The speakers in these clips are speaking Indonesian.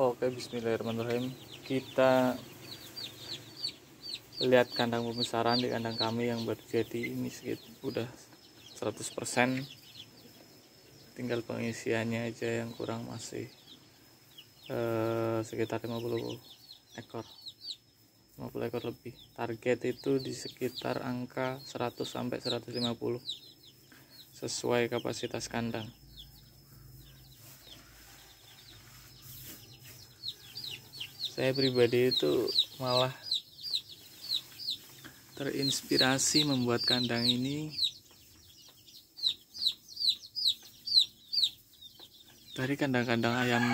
Oke, bismillahirrahmanirrahim. Kita lihat kandang pembesaran di kandang kami yang berjadi ini sedikit udah 100%. Tinggal pengisiannya aja yang kurang masih eh, sekitar 50 ekor. 50 ekor lebih. Target itu di sekitar angka 100 sampai 150 sesuai kapasitas kandang. saya pribadi itu malah terinspirasi membuat kandang ini dari kandang-kandang ayam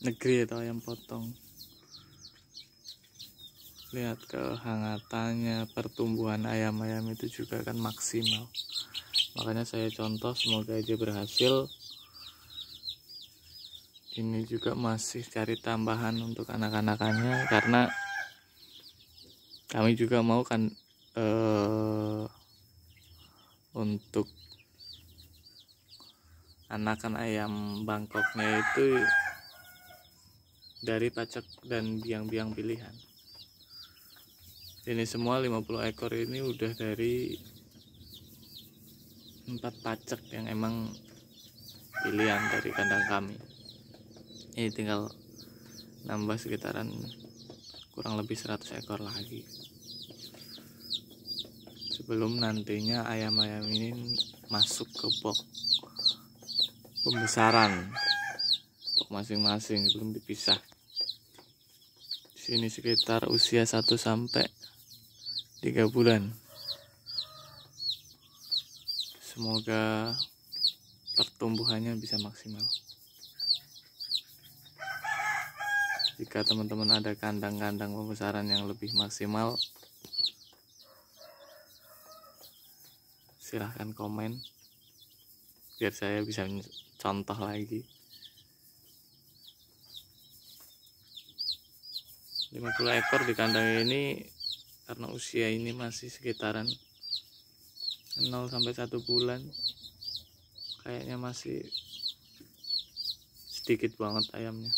negeri atau ayam potong lihat kehangatannya pertumbuhan ayam-ayam itu juga kan maksimal makanya saya contoh semoga aja berhasil ini juga masih cari tambahan untuk anak-anakannya karena kami juga mau kan uh, untuk anakan ayam bangkoknya itu dari pacak dan biang-biang pilihan ini semua 50 ekor ini udah dari empat pacak yang emang pilihan dari kandang kami ini ya, tinggal nambah sekitaran kurang lebih 100 ekor lagi sebelum nantinya ayam-ayam ini masuk ke box pembesaran box masing-masing belum dipisah di sini sekitar usia 1 sampai 3 bulan semoga pertumbuhannya bisa maksimal jika teman-teman ada kandang-kandang pembesaran yang lebih maksimal silahkan komen biar saya bisa contoh lagi 50 ekor di kandang ini karena usia ini masih sekitaran 0 sampai 1 bulan kayaknya masih sedikit banget ayamnya